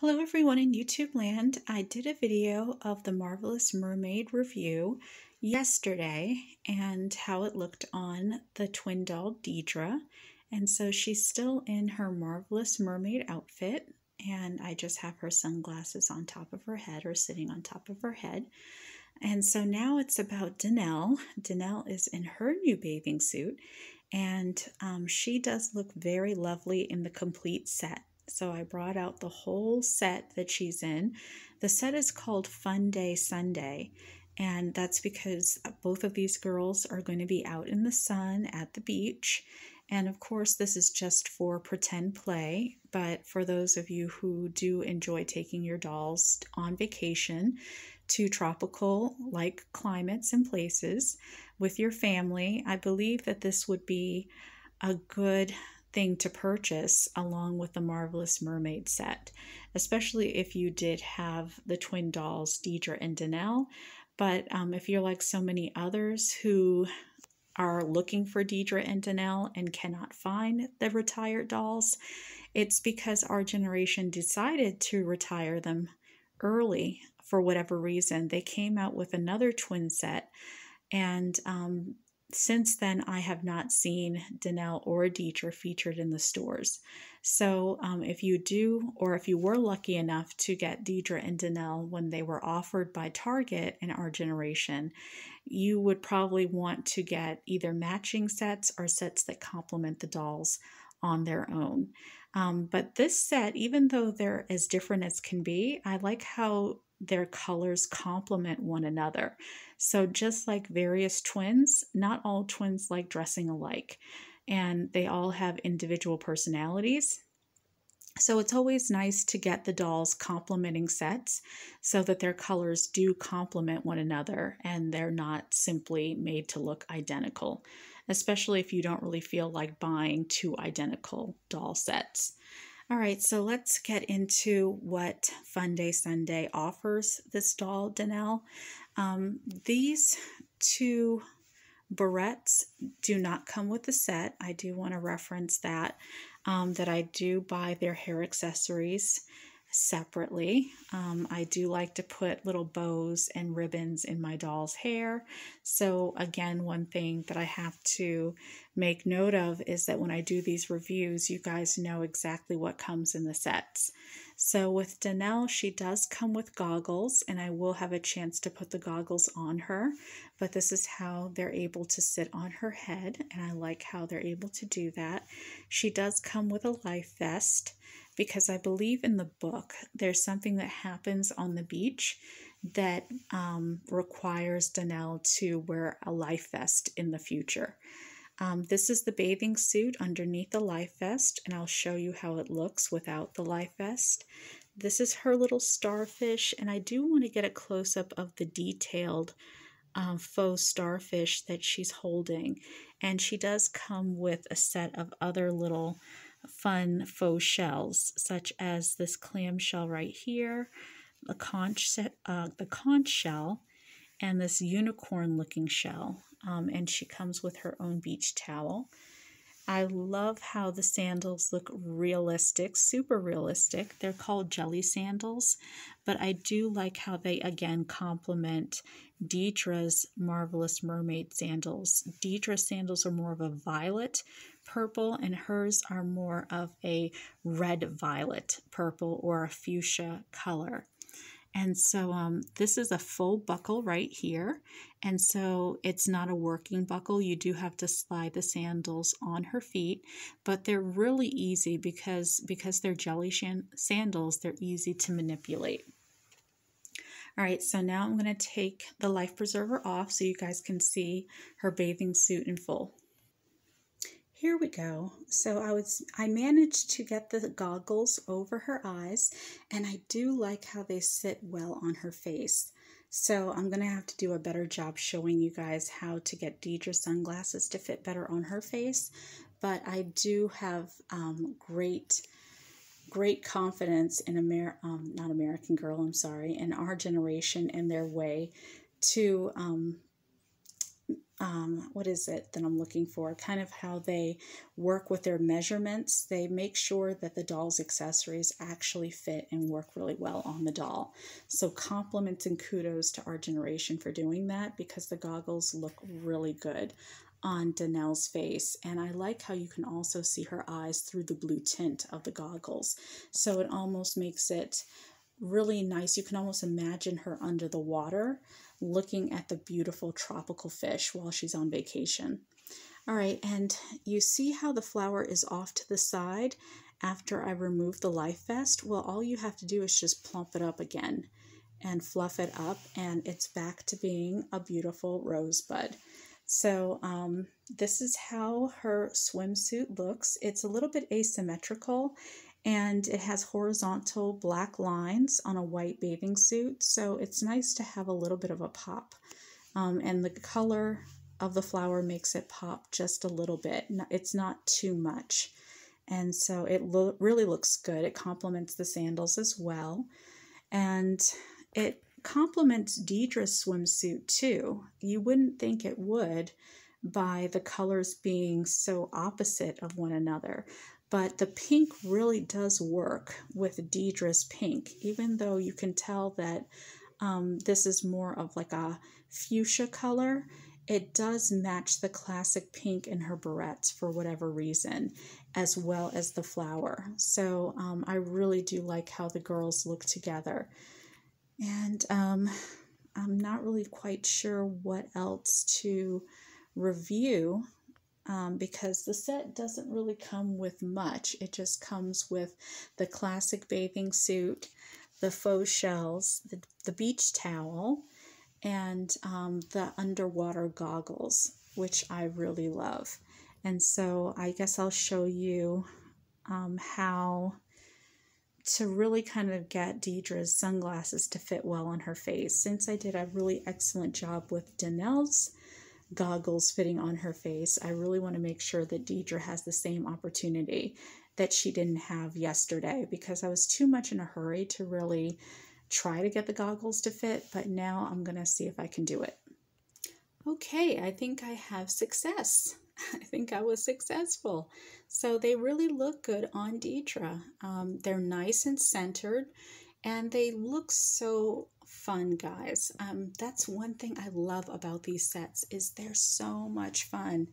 Hello everyone in YouTube land. I did a video of the Marvelous Mermaid review yesterday and how it looked on the twin doll Deidre. And so she's still in her Marvelous Mermaid outfit and I just have her sunglasses on top of her head or sitting on top of her head. And so now it's about Danelle. Danelle is in her new bathing suit and um, she does look very lovely in the complete set. So I brought out the whole set that she's in. The set is called Fun Day Sunday. And that's because both of these girls are going to be out in the sun at the beach. And of course, this is just for pretend play, but for those of you who do enjoy taking your dolls on vacation to tropical like climates and places with your family, I believe that this would be a good thing to purchase along with the Marvelous Mermaid set, especially if you did have the twin dolls, Deidre and Danelle. But um, if you're like so many others who are looking for Deidre and Danelle and cannot find the retired dolls, it's because our generation decided to retire them early for whatever reason. They came out with another twin set and um, since then, I have not seen Danelle or Deidre featured in the stores. So, um, if you do, or if you were lucky enough to get Deidre and Danelle when they were offered by Target in our generation, you would probably want to get either matching sets or sets that complement the dolls on their own. Um, but this set, even though they're as different as can be, I like how their colors complement one another. So, just like various twins, not all twins like dressing alike, and they all have individual personalities. So, it's always nice to get the dolls complementing sets so that their colors do complement one another and they're not simply made to look identical, especially if you don't really feel like buying two identical doll sets. All right, so let's get into what Fun Day Sunday offers this doll, Danelle. Um, these two barrettes do not come with the set. I do want to reference that, um, that I do buy their hair accessories separately. Um, I do like to put little bows and ribbons in my doll's hair. So, again, one thing that I have to make note of is that when I do these reviews, you guys know exactly what comes in the sets. So, with Danelle, she does come with goggles, and I will have a chance to put the goggles on her, but this is how they're able to sit on her head, and I like how they're able to do that. She does come with a life vest because I believe in the book there's something that happens on the beach that um, requires Danelle to wear a life vest in the future. Um, this is the bathing suit underneath the life vest, and I'll show you how it looks without the life vest. This is her little starfish, and I do want to get a close-up of the detailed um, faux starfish that she's holding. And she does come with a set of other little fun faux shells, such as this clam shell right here, the conch, uh, the conch shell, and this unicorn looking shell. Um, and she comes with her own beach towel. I love how the sandals look realistic, super realistic. They're called jelly sandals, but I do like how they again complement Deidre's Marvelous Mermaid sandals. Deidre's sandals are more of a violet purple, and hers are more of a red violet purple or a fuchsia color. And so um, this is a full buckle right here. And so it's not a working buckle. You do have to slide the sandals on her feet, but they're really easy because, because they're jelly sandals, they're easy to manipulate. All right, so now I'm going to take the life preserver off so you guys can see her bathing suit in full. Here we go. So I was I managed to get the goggles over her eyes and I do like how they sit well on her face. So I'm going to have to do a better job showing you guys how to get Deidre sunglasses to fit better on her face. But I do have um, great, great confidence in Amer um, not American Girl, I'm sorry, in our generation and their way to um, um, what is it that I'm looking for? Kind of how they work with their measurements. They make sure that the doll's accessories actually fit and work really well on the doll. So, compliments and kudos to our generation for doing that because the goggles look really good on Danelle's face. And I like how you can also see her eyes through the blue tint of the goggles. So, it almost makes it really nice. You can almost imagine her under the water looking at the beautiful tropical fish while she's on vacation. All right, and you see how the flower is off to the side after I remove the life vest? Well, all you have to do is just plump it up again and fluff it up, and it's back to being a beautiful rosebud. So um, this is how her swimsuit looks. It's a little bit asymmetrical and it has horizontal black lines on a white bathing suit. So it's nice to have a little bit of a pop. Um, and the color of the flower makes it pop just a little bit. It's not too much. And so it lo really looks good. It complements the sandals as well. And it complements Deidre's swimsuit too. You wouldn't think it would by the colors being so opposite of one another but the pink really does work with Deidre's pink, even though you can tell that um, this is more of like a fuchsia color. It does match the classic pink in her barrettes for whatever reason, as well as the flower. So um, I really do like how the girls look together. And um, I'm not really quite sure what else to review um, because the set doesn't really come with much. It just comes with the classic bathing suit, the faux shells, the, the beach towel, and um, the underwater goggles, which I really love. And so I guess I'll show you um, how to really kind of get Deidre's sunglasses to fit well on her face. Since I did a really excellent job with Danelle's goggles fitting on her face. I really want to make sure that Deidre has the same opportunity that she didn't have yesterday because I was too much in a hurry to really try to get the goggles to fit, but now I'm going to see if I can do it. Okay, I think I have success. I think I was successful. So they really look good on Deidre. Um, they're nice and centered and they look so fun, guys. Um, that's one thing I love about these sets is they're so much fun.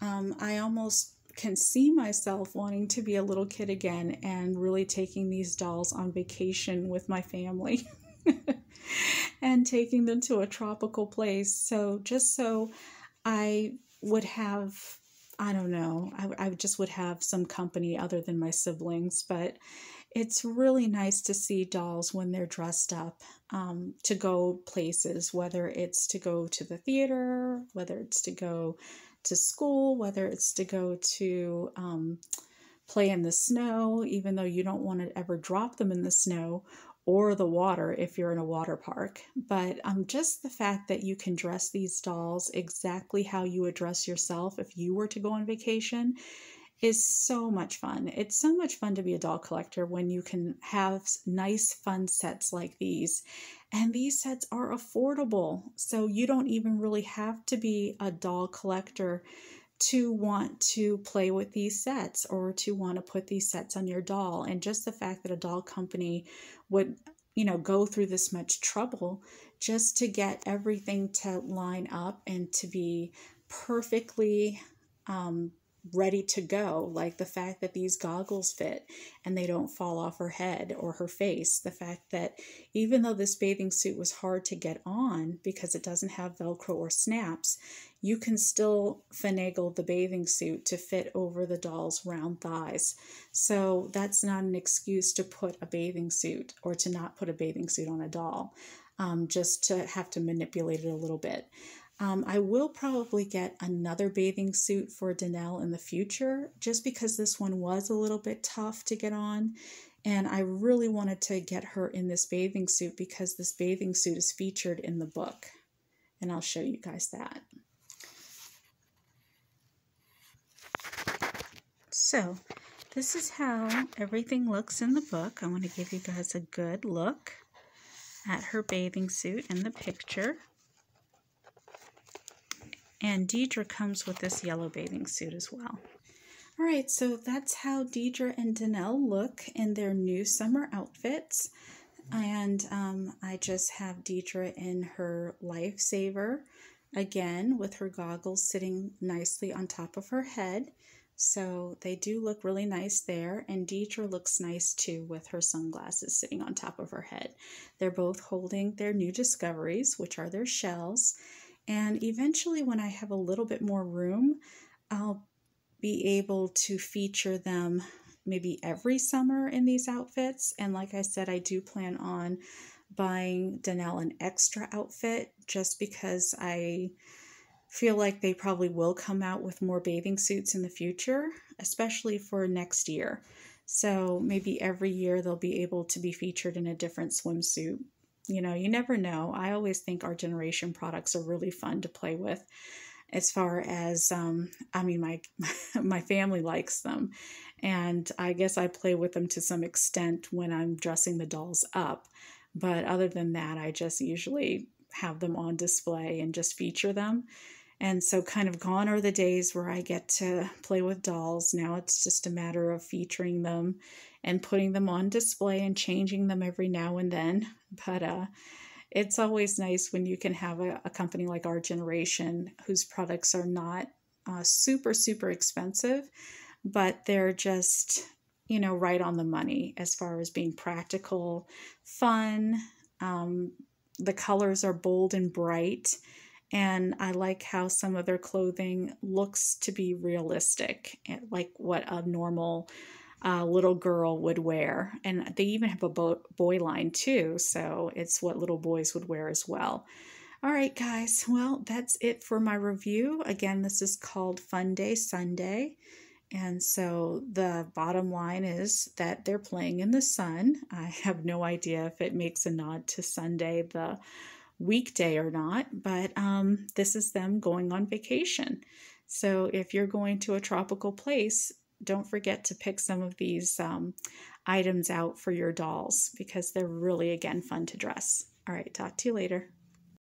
Um, I almost can see myself wanting to be a little kid again and really taking these dolls on vacation with my family and taking them to a tropical place. So just so I would have I don't know. I, I just would have some company other than my siblings, but it's really nice to see dolls when they're dressed up um, to go places, whether it's to go to the theater, whether it's to go to school, whether it's to go to um, play in the snow, even though you don't want to ever drop them in the snow or the water if you're in a water park. But um, just the fact that you can dress these dolls exactly how you would dress yourself if you were to go on vacation is so much fun. It's so much fun to be a doll collector when you can have nice, fun sets like these. And these sets are affordable, so you don't even really have to be a doll collector to want to play with these sets or to want to put these sets on your doll. And just the fact that a doll company would you know go through this much trouble just to get everything to line up and to be perfectly um, ready to go, like the fact that these goggles fit and they don't fall off her head or her face. The fact that even though this bathing suit was hard to get on because it doesn't have Velcro or snaps, you can still finagle the bathing suit to fit over the doll's round thighs. So that's not an excuse to put a bathing suit or to not put a bathing suit on a doll, um, just to have to manipulate it a little bit. Um, I will probably get another bathing suit for Danelle in the future just because this one was a little bit tough to get on. And I really wanted to get her in this bathing suit because this bathing suit is featured in the book. And I'll show you guys that. So, this is how everything looks in the book. I want to give you guys a good look at her bathing suit in the picture. And Deidre comes with this yellow bathing suit as well. All right, so that's how Deidre and Danelle look in their new summer outfits. And um, I just have Deidre in her lifesaver again with her goggles sitting nicely on top of her head. So they do look really nice there. And Deidre looks nice too with her sunglasses sitting on top of her head. They're both holding their new discoveries, which are their shells. And eventually, when I have a little bit more room, I'll be able to feature them maybe every summer in these outfits. And like I said, I do plan on buying Danelle an extra outfit just because I feel like they probably will come out with more bathing suits in the future, especially for next year. So maybe every year they'll be able to be featured in a different swimsuit you know, you never know. I always think our generation products are really fun to play with as far as um, I mean my my family likes them and I guess I play with them to some extent when I'm dressing the dolls up but other than that I just usually have them on display and just feature them and so, kind of gone are the days where I get to play with dolls. Now it's just a matter of featuring them and putting them on display and changing them every now and then. But uh, it's always nice when you can have a, a company like Our Generation whose products are not uh, super, super expensive, but they're just, you know, right on the money as far as being practical, fun. Um, the colors are bold and bright and I like how some of their clothing looks to be realistic, eh, like what a normal uh, little girl would wear. And they even have a bo- boy line too, so it's what little boys would wear as well. All right, guys, well, that's it for my review. Again, this is called Fun Day Sunday. And so the bottom line is that they're playing in the sun. I have no idea if it makes a nod to Sunday, the weekday or not, but um, this is them going on vacation. So if you're going to a tropical place, don't forget to pick some of these um, items out for your dolls because they're really, again, fun to dress. All right, talk to you later.